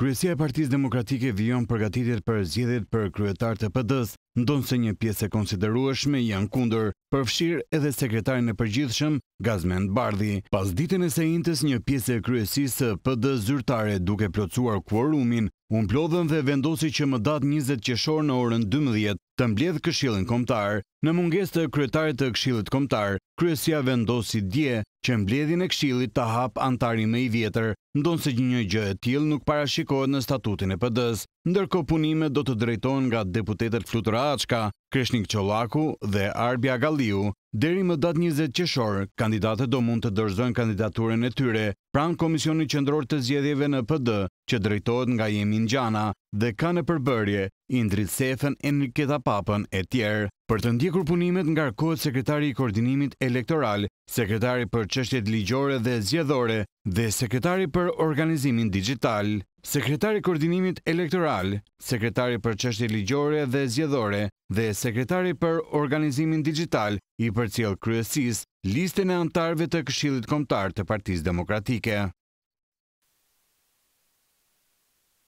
Kryesia e Partisë Demokratike vijon përgatitjet për zgjedhjet për kryetar të PD-s, ndonse një pjesë e konsiderueshme janë kundër, përfshir edhe sekretarin e përgjithshëm Gazmend Bardhi. Pas ditën e sejntës, një pjesë e kryesisë së PD-s zyrtare duke plotësuar kuorumin, u mblodhën dhe vendosi që më datë 20 qershor në orën 12 të mbledh Këshillin Kombëtar. Në mungesë të kryetarit të Këshillit Kombëtar, kryesia vendosi dje që mbledhin e kshilit të hap antarin me i vjetër, ndonë se një një gjë e tjil nuk parashikohet në statutin e pëdës, ndërko punime do të drejton nga deputetet Flutra Aqka, Kreshnik Qolaku dhe Arbia Galiu, deri më datë 20 qëshorë, kandidatët do mund të dërzojnë kandidaturën e tyre, pranë Komisioni Qëndror të Zjedjeve në pëdë, që drejtojnë nga Jemin Gjana dhe ka në përbërje, Indrit Sefen, Enriketa Papën e tjerë. Për të ndjekur punimet nga rkohet Sekretari i Koordinimit Elektoral, sekretari për qështjet ligjore dhe zjedhore dhe sekretari për organizimin digital, sekretari koordinimit elektoral, sekretari për qështjet ligjore dhe zjedhore dhe sekretari për organizimin digital i për cilë kryesis listën e antarve të këshilit komtar të partiz demokratike.